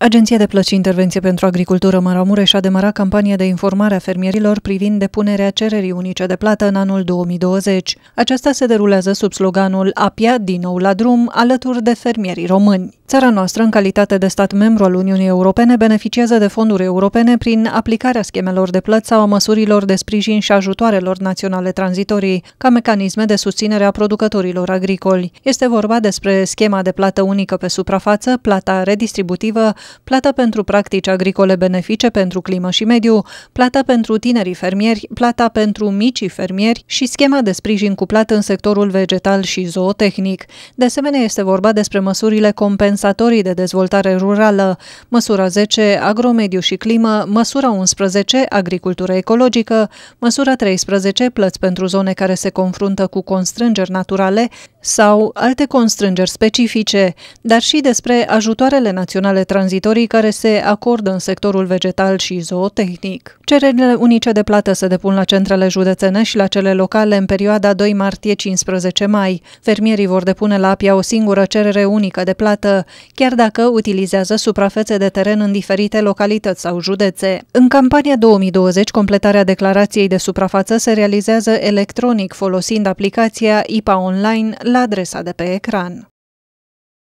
Agenția de Plăci Intervenție pentru Agricultură Maramureș a demarat campania de informare a fermierilor privind depunerea cererii unice de plată în anul 2020. Aceasta se derulează sub sloganul Apia din nou la drum, alături de fermierii români. Țara noastră, în calitate de stat membru al Uniunii Europene, beneficiază de fonduri europene prin aplicarea schemelor de plăți sau a măsurilor de sprijin și ajutoarelor naționale tranzitorii, ca mecanisme de susținere a producătorilor agricoli. Este vorba despre schema de plată unică pe suprafață, plata redistributivă, plata pentru practici agricole benefice pentru climă și mediu, plata pentru tinerii fermieri, plata pentru micii fermieri și schema de sprijin cuplat în sectorul vegetal și zootehnic. De asemenea, este vorba despre măsurile compensatorii de dezvoltare rurală, măsura 10, agromediu și climă, măsura 11, agricultură ecologică, măsura 13, plăți pentru zone care se confruntă cu constrângeri naturale, sau alte constrângeri specifice, dar și despre ajutoarele naționale tranzitorii care se acordă în sectorul vegetal și zootehnic. Cererile unice de plată se depun la centrele județene și la cele locale în perioada 2 martie-15 mai. Fermierii vor depune la APIA o singură cerere unică de plată, chiar dacă utilizează suprafețe de teren în diferite localități sau județe. În campania 2020, completarea declarației de suprafață se realizează electronic folosind aplicația IPA Online la la adresa de pe ecran.